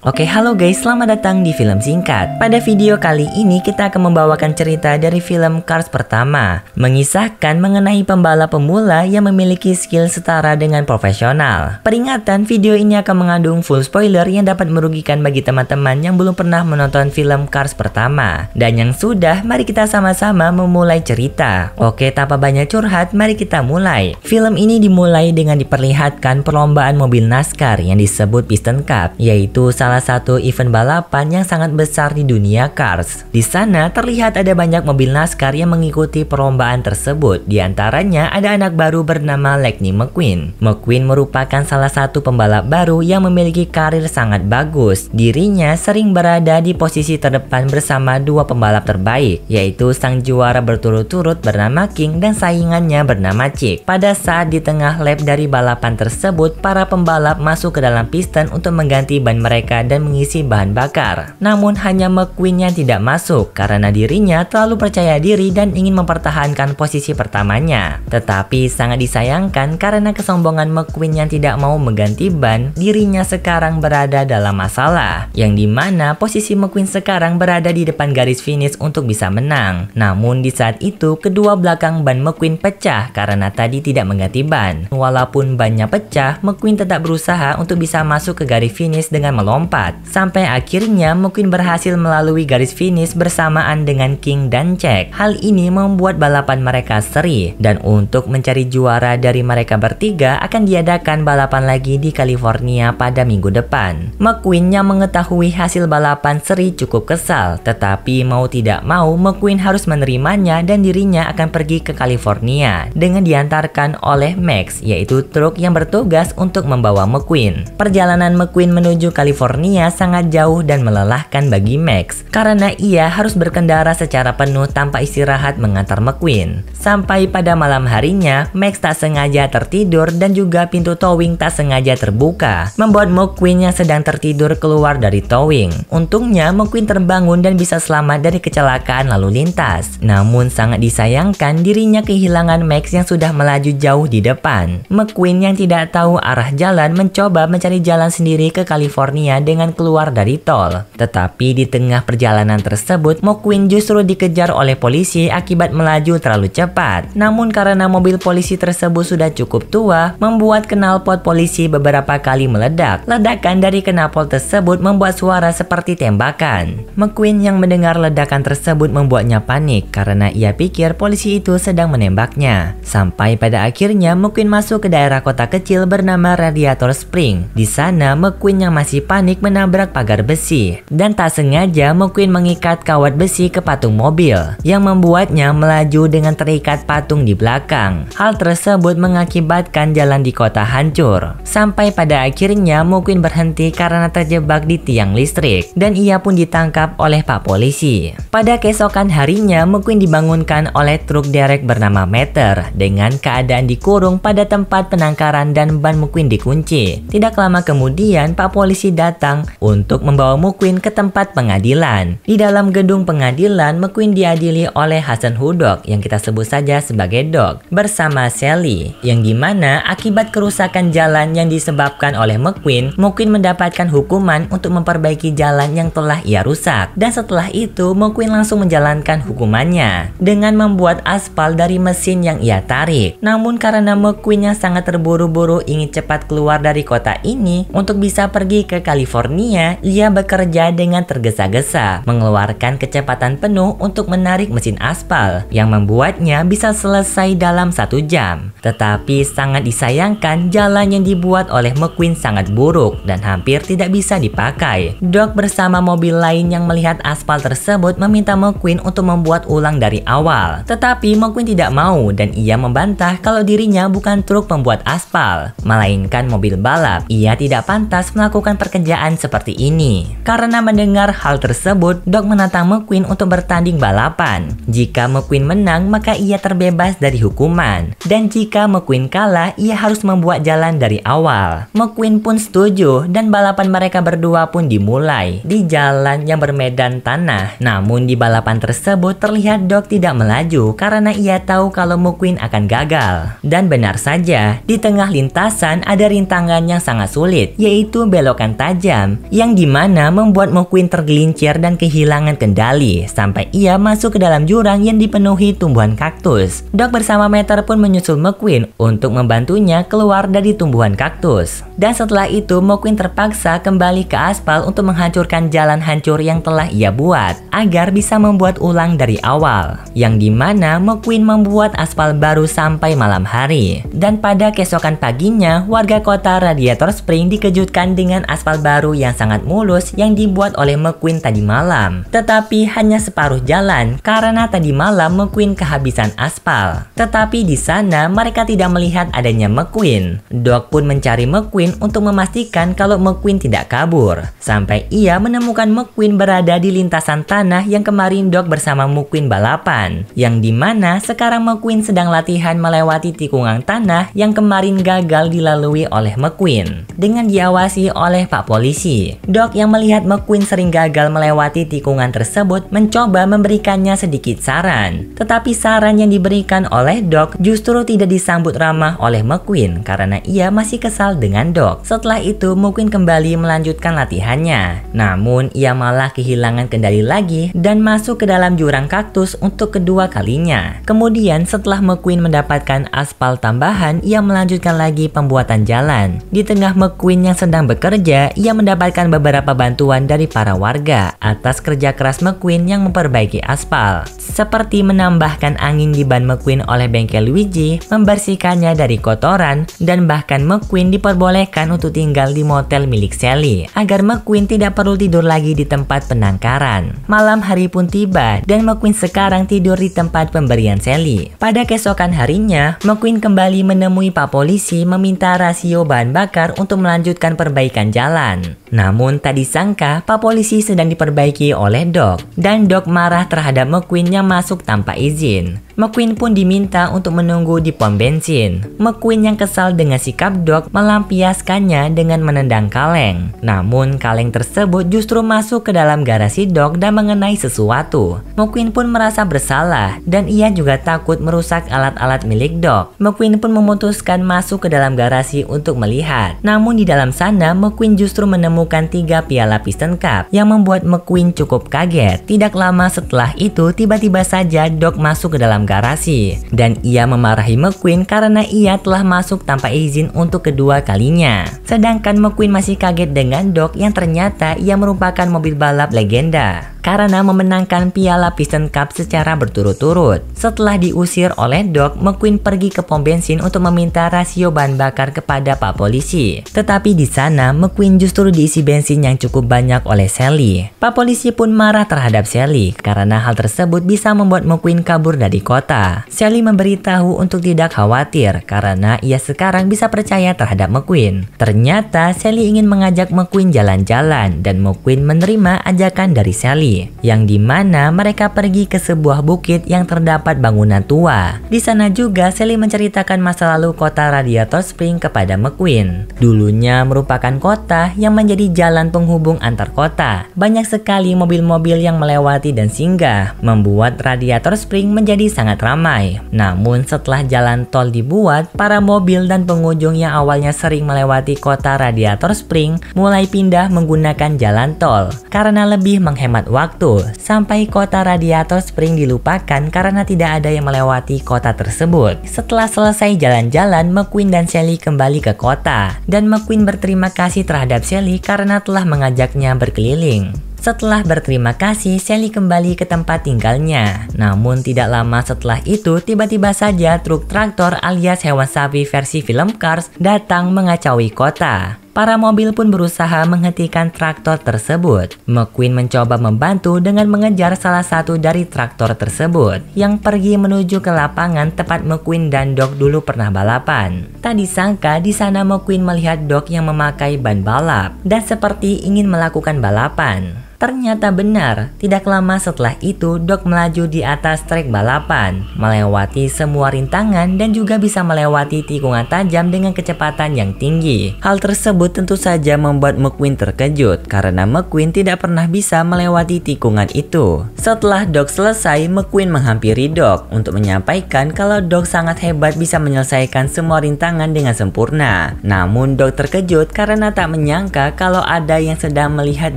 Oke, halo guys, selamat datang di film singkat. Pada video kali ini kita akan membawakan cerita dari film Cars pertama, mengisahkan mengenai pembalap pemula yang memiliki skill setara dengan profesional. Peringatan, video ini akan mengandung full spoiler yang dapat merugikan bagi teman-teman yang belum pernah menonton film Cars pertama. Dan yang sudah, mari kita sama-sama memulai cerita. Oke, tanpa banyak curhat, mari kita mulai. Film ini dimulai dengan diperlihatkan perlombaan mobil NASCAR yang disebut Piston Cup, yaitu salah salah satu event balapan yang sangat besar di dunia cars. Di sana terlihat ada banyak mobil NASCAR yang mengikuti perlombaan tersebut. Di antaranya ada anak baru bernama Lightning McQueen. McQueen merupakan salah satu pembalap baru yang memiliki karir sangat bagus. Dirinya sering berada di posisi terdepan bersama dua pembalap terbaik, yaitu sang juara berturut-turut bernama King dan saingannya bernama Chick. Pada saat di tengah lap dari balapan tersebut, para pembalap masuk ke dalam piston untuk mengganti ban mereka dan mengisi bahan bakar. Namun hanya McQueen yang tidak masuk karena dirinya terlalu percaya diri dan ingin mempertahankan posisi pertamanya. Tetapi sangat disayangkan karena kesombongan McQueen yang tidak mau mengganti ban, dirinya sekarang berada dalam masalah. Yang dimana posisi McQueen sekarang berada di depan garis finish untuk bisa menang. Namun di saat itu kedua belakang ban McQueen pecah karena tadi tidak mengganti ban. Walaupun bannya pecah, McQueen tetap berusaha untuk bisa masuk ke garis finish dengan melompat keempat, sampai akhirnya McQueen berhasil melalui garis finish bersamaan dengan King dan Cek. Hal ini membuat balapan mereka seri, dan untuk mencari juara dari mereka bertiga akan diadakan balapan lagi di California pada minggu depan. McQueen yang mengetahui hasil balapan seri cukup kesal, tetapi mau tidak mau McQueen harus menerimanya dan dirinya akan pergi ke California dengan diantarkan oleh Max, yaitu truk yang bertugas untuk membawa McQueen. Perjalanan McQueen menuju California California sangat jauh dan melelahkan bagi Max karena ia harus berkendara secara penuh tanpa istirahat mengantar McQueen. Sampai pada malam harinya, Max tak sengaja tertidur dan juga pintu towing tak sengaja terbuka, membuat McQueen yang sedang tertidur keluar dari towing. Untungnya McQueen terbangun dan bisa selamat dari kecelakaan lalu lintas. Namun sangat disayangkan dirinya kehilangan Max yang sudah melaju jauh di depan. McQueen yang tidak tahu arah jalan mencoba mencari jalan sendiri ke California dengan keluar dari tol. Tetapi di tengah perjalanan tersebut, McQueen justru dikejar oleh polisi akibat melaju terlalu cepat. Namun karena mobil polisi tersebut sudah cukup tua, membuat knalpot polisi beberapa kali meledak. Ledakan dari knalpot tersebut membuat suara seperti tembakan. McQueen yang mendengar ledakan tersebut membuatnya panik karena ia pikir polisi itu sedang menembaknya. Sampai pada akhirnya McQueen masuk ke daerah kota kecil bernama Radiator Spring. Di sana, McQueen yang masih panik panik menabrak pagar besi dan tak sengaja McQueen mengikat kawat besi ke patung mobil yang membuatnya melaju dengan terikat patung di belakang. Hal tersebut mengakibatkan jalan di kota hancur. Sampai pada akhirnya McQueen berhenti karena terjebak di tiang listrik dan ia pun ditangkap oleh pak polisi. Pada keesokan harinya McQueen dibangunkan oleh truk derek bernama Meter dengan keadaan dikurung pada tempat penangkaran dan ban McQueen dikunci. Tidak lama kemudian pak polisi datang datang untuk membawa McQueen ke tempat pengadilan. Di dalam gedung pengadilan, McQueen diadili oleh Hasan Hudok yang kita sebut saja sebagai Dog bersama Sally yang dimana akibat kerusakan jalan yang disebabkan oleh McQueen, McQueen mendapatkan hukuman untuk memperbaiki jalan yang telah ia rusak. Dan setelah itu, McQueen langsung menjalankan hukumannya dengan membuat aspal dari mesin yang ia tarik. Namun karena McQueen sangat terburu-buru ingin cepat keluar dari kota ini untuk bisa pergi ke California California, ia bekerja dengan tergesa-gesa, mengeluarkan kecepatan penuh untuk menarik mesin aspal, yang membuatnya bisa selesai dalam satu jam. Tetapi sangat disayangkan jalan yang dibuat oleh McQueen sangat buruk dan hampir tidak bisa dipakai. Doc bersama mobil lain yang melihat aspal tersebut meminta McQueen untuk membuat ulang dari awal. Tetapi McQueen tidak mau dan ia membantah kalau dirinya bukan truk pembuat aspal, melainkan mobil balap. Ia tidak pantas melakukan pekerjaan seperti ini. Karena mendengar hal tersebut, Doc menantang McQueen untuk bertanding balapan. Jika McQueen menang, maka ia terbebas dari hukuman. Dan jika McQueen kalah, ia harus membuat jalan dari awal. McQueen pun setuju dan balapan mereka berdua pun dimulai di jalan yang bermedan tanah. Namun di balapan tersebut terlihat Doc tidak melaju karena ia tahu kalau McQueen akan gagal. Dan benar saja, di tengah lintasan ada rintangan yang sangat sulit, yaitu belokan tajam tajam yang dimana membuat Mokuin tergelincir dan kehilangan kendali sampai ia masuk ke dalam jurang yang dipenuhi tumbuhan kaktus. Dok bersama Meter pun menyusul Mokuin untuk membantunya keluar dari tumbuhan kaktus. Dan setelah itu Mokuin terpaksa kembali ke aspal untuk menghancurkan jalan hancur yang telah ia buat agar bisa membuat ulang dari awal. Yang dimana Mokuin membuat aspal baru sampai malam hari. Dan pada keesokan paginya warga kota Radiator Spring dikejutkan dengan aspal baru baru yang sangat mulus yang dibuat oleh McQueen tadi malam. Tetapi hanya separuh jalan karena tadi malam McQueen kehabisan aspal. Tetapi di sana mereka tidak melihat adanya McQueen. Doc pun mencari McQueen untuk memastikan kalau McQueen tidak kabur. Sampai ia menemukan McQueen berada di lintasan tanah yang kemarin Doc bersama McQueen balapan. Yang dimana sekarang McQueen sedang latihan melewati tikungan tanah yang kemarin gagal dilalui oleh McQueen. Dengan diawasi oleh Pak Polisi polisi. Doc yang melihat McQueen sering gagal melewati tikungan tersebut mencoba memberikannya sedikit saran. Tetapi saran yang diberikan oleh Doc justru tidak disambut ramah oleh McQueen karena ia masih kesal dengan Doc. Setelah itu McQueen kembali melanjutkan latihannya. Namun ia malah kehilangan kendali lagi dan masuk ke dalam jurang kaktus untuk kedua kalinya. Kemudian setelah McQueen mendapatkan aspal tambahan, ia melanjutkan lagi pembuatan jalan. Di tengah McQueen yang sedang bekerja, ia mendapatkan beberapa bantuan dari para warga atas kerja keras McQueen yang memperbaiki aspal, seperti menambahkan angin di ban McQueen oleh bengkel Luigi, membersihkannya dari kotoran, dan bahkan McQueen diperbolehkan untuk tinggal di motel milik Sally agar McQueen tidak perlu tidur lagi di tempat penangkaran. Malam hari pun tiba dan McQueen sekarang tidur di tempat pemberian Sally. Pada keesokan harinya, McQueen kembali menemui Pak Polisi meminta rasio bahan bakar untuk melanjutkan perbaikan jalan. Iya. Namun tak disangka, Pak Polisi sedang diperbaiki oleh Doc, dan Doc marah terhadap McQueen yang masuk tanpa izin. McQueen pun diminta untuk menunggu di pom bensin. McQueen yang kesal dengan sikap Doc melampiaskannya dengan menendang kaleng. Namun kaleng tersebut justru masuk ke dalam garasi Doc dan mengenai sesuatu. McQueen pun merasa bersalah dan ia juga takut merusak alat-alat milik Doc. McQueen pun memutuskan masuk ke dalam garasi untuk melihat. Namun di dalam sana McQueen justru menemukan tiga piala Piston Cup yang membuat McQueen cukup kaget. Tidak lama setelah itu tiba-tiba saja Doc masuk ke dalam garasi. Dan ia memarahi McQueen karena ia telah masuk tanpa izin untuk kedua kalinya. Sedangkan McQueen masih kaget dengan Doc yang ternyata ia merupakan mobil balap legenda karena memenangkan Piala Piston Cup secara berturut-turut. Setelah diusir oleh Doc, McQueen pergi ke pom bensin untuk meminta rasio bahan bakar kepada Pak Polisi. Tetapi di sana, McQueen justru diisi bensin yang cukup banyak oleh Sally. Pak Polisi pun marah terhadap Sally karena hal tersebut bisa membuat McQueen kabur dari kota. Sally memberitahu untuk tidak khawatir karena ia sekarang bisa percaya terhadap McQueen. Ternyata Sally ingin mengajak McQueen jalan-jalan dan McQueen menerima ajakan dari Sally yang dimana mereka pergi ke sebuah bukit yang terdapat bangunan tua. Di sana juga Sally menceritakan masa lalu kota Radiator Spring kepada McQueen. Dulunya merupakan kota yang menjadi jalan penghubung antar kota. Banyak sekali mobil-mobil yang melewati dan singgah, membuat Radiator Spring menjadi sangat ramai. Namun setelah jalan tol dibuat, para mobil dan pengunjung yang awalnya sering melewati kota Radiator Spring mulai pindah menggunakan jalan tol karena lebih menghemat waktu waktu sampai kota Radiator Spring dilupakan karena tidak ada yang melewati kota tersebut. Setelah selesai jalan-jalan, McQueen dan Shelly kembali ke kota dan McQueen berterima kasih terhadap Shelly karena telah mengajaknya berkeliling. Setelah berterima kasih, Shelly kembali ke tempat tinggalnya. Namun tidak lama setelah itu, tiba-tiba saja truk traktor alias hewan sapi versi film Cars datang mengacaui kota para mobil pun berusaha menghentikan traktor tersebut. McQueen mencoba membantu dengan mengejar salah satu dari traktor tersebut yang pergi menuju ke lapangan tempat McQueen dan Doc dulu pernah balapan. Tak disangka di sana McQueen melihat Doc yang memakai ban balap dan seperti ingin melakukan balapan. Ternyata benar, tidak lama setelah itu Doc melaju di atas trek balapan, melewati semua rintangan dan juga bisa melewati tikungan tajam dengan kecepatan yang tinggi. Hal tersebut tersebut tentu saja membuat McQueen terkejut karena McQueen tidak pernah bisa melewati tikungan itu. Setelah Doc selesai, McQueen menghampiri Doc untuk menyampaikan kalau Doc sangat hebat bisa menyelesaikan semua rintangan dengan sempurna. Namun Doc terkejut karena tak menyangka kalau ada yang sedang melihat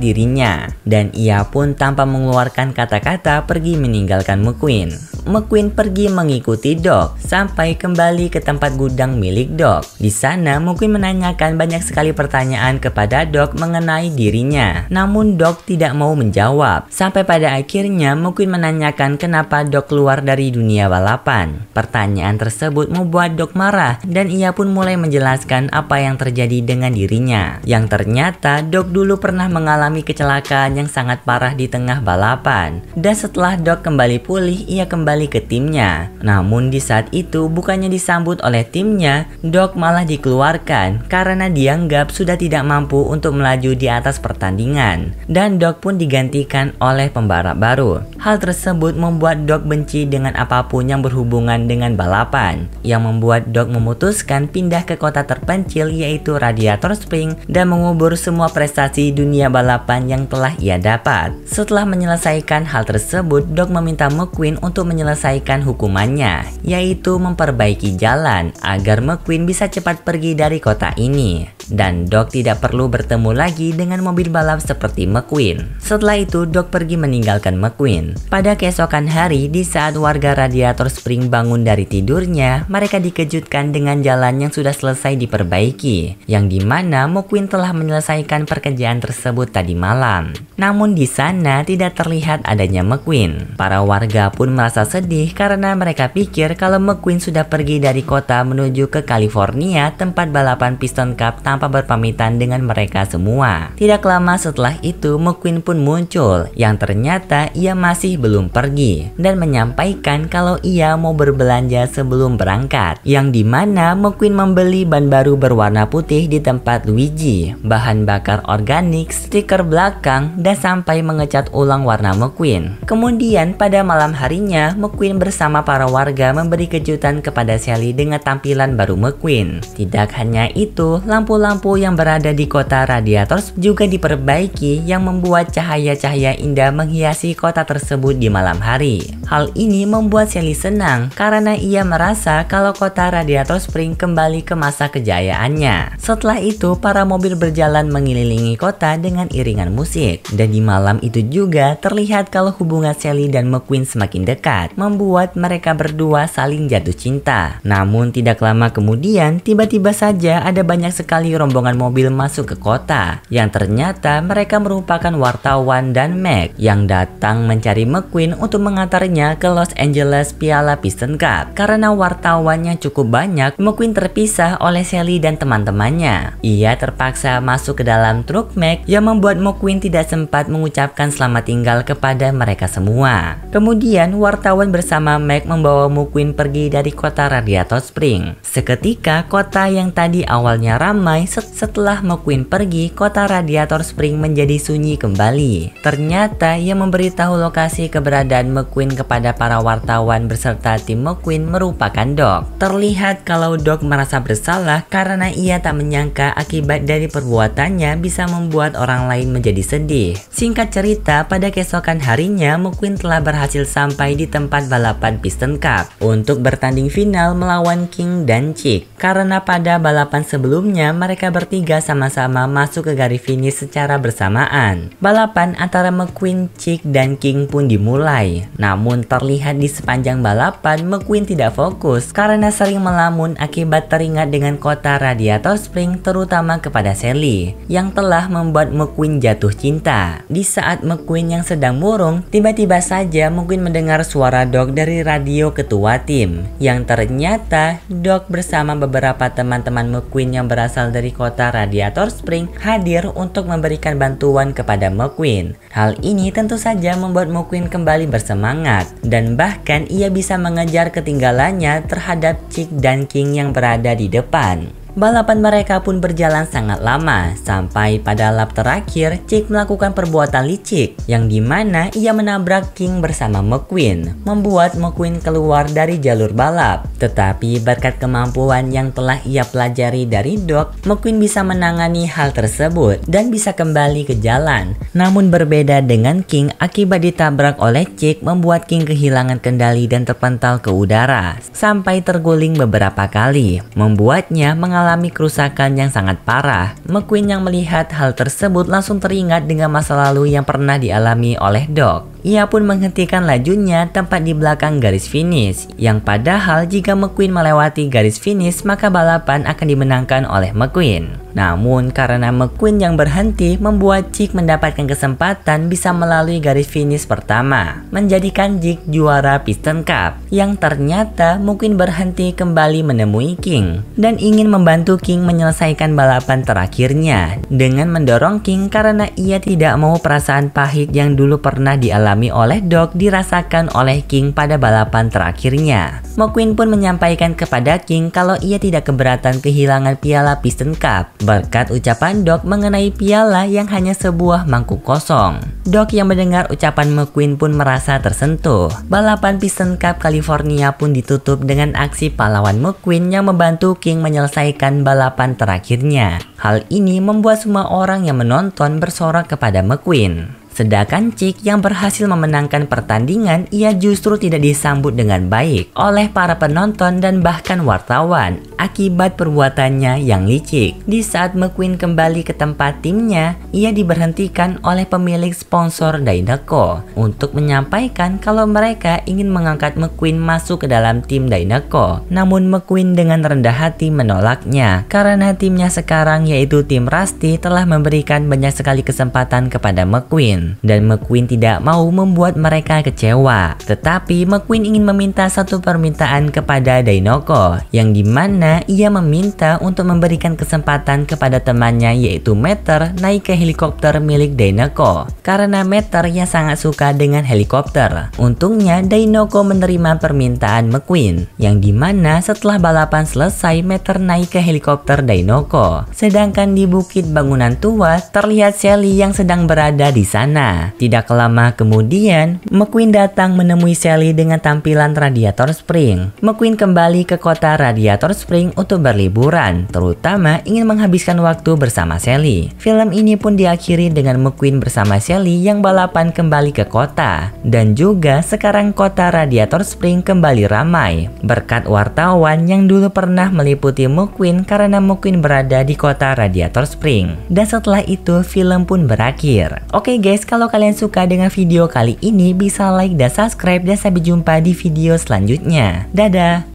dirinya. Dan ia pun tanpa mengeluarkan kata-kata pergi meninggalkan McQueen. McQueen pergi mengikuti Doc sampai kembali ke tempat gudang milik Doc. Di sana, McQueen menanyakan banyak sekali pertanyaan kepada Doc mengenai dirinya. Namun Doc tidak mau menjawab. Sampai pada akhirnya, McQueen menanyakan kenapa Doc keluar dari dunia balapan. Pertanyaan tersebut membuat Doc marah dan ia pun mulai menjelaskan apa yang terjadi dengan dirinya. Yang ternyata Doc dulu pernah mengalami kecelakaan yang sangat parah di tengah balapan. Dan setelah Doc kembali pulih, ia kembali kembali ke timnya. Namun di saat itu bukannya disambut oleh timnya, Doc malah dikeluarkan karena dianggap sudah tidak mampu untuk melaju di atas pertandingan. Dan Doc pun digantikan oleh pembalap baru. Hal tersebut membuat Doc benci dengan apapun yang berhubungan dengan balapan, yang membuat Doc memutuskan pindah ke kota terpencil yaitu Radiator Spring dan mengubur semua prestasi dunia balapan yang telah ia dapat. Setelah menyelesaikan hal tersebut, Doc meminta McQueen untuk menyelesaikan menyelesaikan hukumannya, yaitu memperbaiki jalan agar McQueen bisa cepat pergi dari kota ini. Dan Doc tidak perlu bertemu lagi dengan mobil balap seperti McQueen. Setelah itu, Doc pergi meninggalkan McQueen. Pada keesokan hari, di saat warga Radiator Spring bangun dari tidurnya, mereka dikejutkan dengan jalan yang sudah selesai diperbaiki, yang dimana McQueen telah menyelesaikan pekerjaan tersebut tadi malam. Namun di sana tidak terlihat adanya McQueen. Para warga pun merasa sedih karena mereka pikir kalau McQueen sudah pergi dari kota menuju ke California tempat balapan Piston Cup tanpa berpamitan dengan mereka semua. Tidak lama setelah itu McQueen pun muncul yang ternyata ia masih belum pergi dan menyampaikan kalau ia mau berbelanja sebelum berangkat yang dimana McQueen membeli ban baru berwarna putih di tempat Luigi, bahan bakar organik, stiker belakang, dan sampai mengecat ulang warna McQueen. Kemudian pada malam harinya, McQueen bersama para warga memberi kejutan kepada Sally dengan tampilan baru McQueen. Tidak hanya itu, lampu-lampu yang berada di kota Radiators juga diperbaiki yang membuat cahaya-cahaya indah menghiasi kota tersebut di malam hari. Hal ini membuat Sally senang karena ia merasa kalau kota Radiator Spring kembali ke masa kejayaannya. Setelah itu, para mobil berjalan mengelilingi kota dengan iringan musik. Dan di malam itu juga terlihat kalau hubungan Sally dan McQueen semakin dekat membuat mereka berdua saling jatuh cinta. Namun tidak lama kemudian, tiba-tiba saja ada banyak sekali rombongan mobil masuk ke kota, yang ternyata mereka merupakan wartawan dan Mac yang datang mencari McQueen untuk mengantarnya ke Los Angeles Piala Piston Cup. Karena wartawannya cukup banyak, McQueen terpisah oleh Sally dan teman-temannya. Ia terpaksa masuk ke dalam truk Mac yang membuat McQueen tidak sempat mengucapkan selamat tinggal kepada mereka semua. Kemudian wartawan Kawan bersama Mac membawa Mukwin pergi dari kota Radiator Spring. Seketika, kota yang tadi awalnya ramai set setelah McQueen pergi, kota Radiator Spring menjadi sunyi kembali. Ternyata, yang memberitahu lokasi keberadaan McQueen kepada para wartawan beserta tim McQueen merupakan Doc. Terlihat kalau Doc merasa bersalah karena ia tak menyangka akibat dari perbuatannya bisa membuat orang lain menjadi sedih. Singkat cerita, pada keesokan harinya McQueen telah berhasil sampai di tempat tempat balapan Piston Cup untuk bertanding final melawan King dan Chick. Karena pada balapan sebelumnya mereka bertiga sama-sama masuk ke garis finish secara bersamaan. Balapan antara McQueen, Chick, dan King pun dimulai. Namun terlihat di sepanjang balapan McQueen tidak fokus karena sering melamun akibat teringat dengan kota radiator spring terutama kepada Sally yang telah membuat McQueen jatuh cinta. Di saat McQueen yang sedang murung, tiba-tiba saja McQueen mendengar suara suara Dok dari radio ketua tim yang ternyata Dok bersama beberapa teman-teman McQueen yang berasal dari kota Radiator Spring hadir untuk memberikan bantuan kepada McQueen. Hal ini tentu saja membuat McQueen kembali bersemangat dan bahkan ia bisa mengejar ketinggalannya terhadap Chick dan King yang berada di depan. Balapan mereka pun berjalan sangat lama, sampai pada lap terakhir, Chick melakukan perbuatan licik, yang dimana ia menabrak King bersama McQueen, membuat McQueen keluar dari jalur balap. Tetapi berkat kemampuan yang telah ia pelajari dari Doc, McQueen bisa menangani hal tersebut dan bisa kembali ke jalan. Namun berbeda dengan King, akibat ditabrak oleh Chick membuat King kehilangan kendali dan terpental ke udara, sampai terguling beberapa kali, membuatnya mengalami mengalami kerusakan yang sangat parah. McQueen yang melihat hal tersebut langsung teringat dengan masa lalu yang pernah dialami oleh Doc. Ia pun menghentikan lajunya tempat di belakang garis finish, yang padahal jika McQueen melewati garis finish maka balapan akan dimenangkan oleh McQueen. Namun karena McQueen yang berhenti membuat Cik mendapatkan kesempatan bisa melalui garis finish pertama, menjadikan Jik juara Piston Cup, yang ternyata mungkin berhenti kembali menemui King, dan ingin membantu King menyelesaikan balapan terakhirnya, dengan mendorong King karena ia tidak mau perasaan pahit yang dulu pernah dialami dialami oleh Doc dirasakan oleh King pada balapan terakhirnya. McQueen pun menyampaikan kepada King kalau ia tidak keberatan kehilangan piala Piston Cup berkat ucapan Doc mengenai piala yang hanya sebuah mangkuk kosong. Doc yang mendengar ucapan McQueen pun merasa tersentuh. Balapan Piston Cup California pun ditutup dengan aksi pahlawan McQueen yang membantu King menyelesaikan balapan terakhirnya. Hal ini membuat semua orang yang menonton bersorak kepada McQueen. Sedangkan Cik yang berhasil memenangkan pertandingan, ia justru tidak disambut dengan baik oleh para penonton dan bahkan wartawan akibat perbuatannya yang licik. Di saat McQueen kembali ke tempat timnya, ia diberhentikan oleh pemilik sponsor Dynaco untuk menyampaikan kalau mereka ingin mengangkat McQueen masuk ke dalam tim Dynaco. Namun McQueen dengan rendah hati menolaknya karena timnya sekarang yaitu tim Rusty telah memberikan banyak sekali kesempatan kepada McQueen. Dan McQueen tidak mau membuat mereka kecewa. Tetapi McQueen ingin meminta satu permintaan kepada Dainoko yang dimana ia meminta untuk memberikan kesempatan kepada temannya yaitu Meter naik ke helikopter milik Dainoko karena Meter yang sangat suka dengan helikopter. Untungnya Dainoko menerima permintaan McQueen yang dimana setelah balapan selesai Meter naik ke helikopter Dainoko. Sedangkan di bukit bangunan tua terlihat Sally yang sedang berada di sana sana. Tidak lama kemudian, McQueen datang menemui Sally dengan tampilan Radiator Spring. McQueen kembali ke kota Radiator Spring untuk berliburan, terutama ingin menghabiskan waktu bersama Sally. Film ini pun diakhiri dengan McQueen bersama Sally yang balapan kembali ke kota. Dan juga sekarang kota Radiator Spring kembali ramai, berkat wartawan yang dulu pernah meliputi McQueen karena McQueen berada di kota Radiator Spring. Dan setelah itu film pun berakhir. Oke guys, guys, kalau kalian suka dengan video kali ini bisa like dan subscribe dan sampai jumpa di video selanjutnya. Dadah!